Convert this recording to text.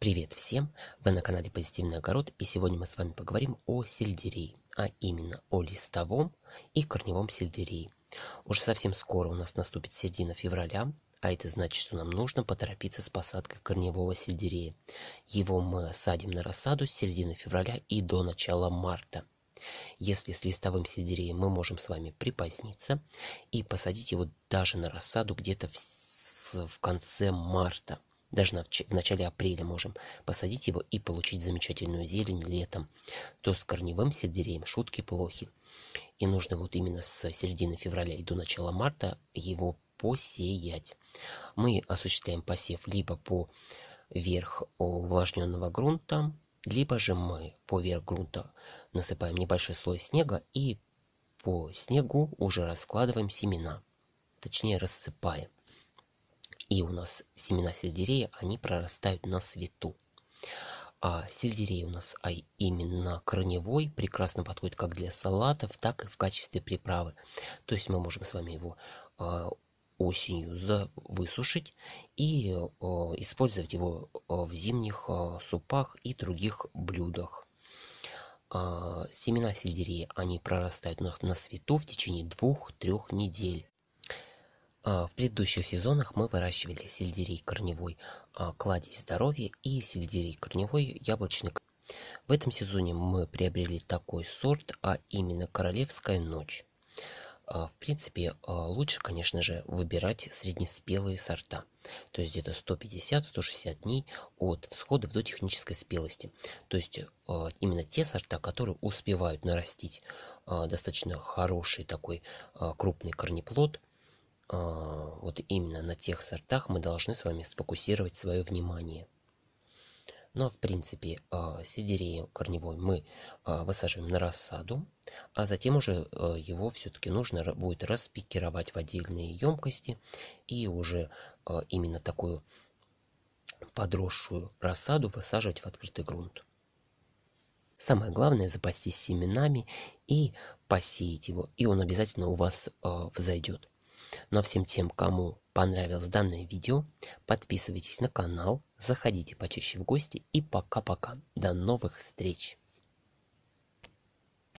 Привет всем! Вы на канале Позитивный огород и сегодня мы с вами поговорим о сельдерее, а именно о листовом и корневом сельдерее. Уже совсем скоро у нас наступит середина февраля, а это значит, что нам нужно поторопиться с посадкой корневого сельдерея. Его мы садим на рассаду с середины февраля и до начала марта. Если с листовым сельдереем мы можем с вами припоздниться и посадить его даже на рассаду где-то в, в конце марта – даже в начале апреля можем посадить его и получить замечательную зелень летом, то с корневым сельдереем шутки плохи. И нужно вот именно с середины февраля и до начала марта его посеять. Мы осуществляем посев либо по верх увлажненного грунта, либо же мы поверх грунта насыпаем небольшой слой снега и по снегу уже раскладываем семена, точнее рассыпаем. И у нас семена сельдерея, они прорастают на свету. А сельдерей у нас, а именно корневой, прекрасно подходит как для салатов, так и в качестве приправы. То есть мы можем с вами его а, осенью за, высушить и а, использовать его а, в зимних а, супах и других блюдах. А, семена сельдерея, они прорастают на, на свету в течение 2-3 недель. А, в предыдущих сезонах мы выращивали сельдерей корневой а, кладезь здоровья и сельдерей корневой яблочный в этом сезоне мы приобрели такой сорт, а именно Королевская ночь. А, в принципе, лучше, конечно же, выбирать среднеспелые сорта. То есть где-то 150-160 дней от всходов до технической спелости. То есть именно те сорта, которые успевают нарастить достаточно хороший такой крупный корнеплод, а, вот именно на тех сортах мы должны с вами сфокусировать свое внимание. Ну а в принципе а, сидерей корневой мы а, высаживаем на рассаду, а затем уже его все-таки нужно будет распикировать в отдельные емкости и уже именно такую подросшую рассаду высаживать в открытый грунт. Самое главное запастись семенами и посеять его, и он обязательно у вас взойдет. Ну а всем тем, кому понравилось данное видео, подписывайтесь на канал, заходите почаще в гости и пока-пока. До новых встреч!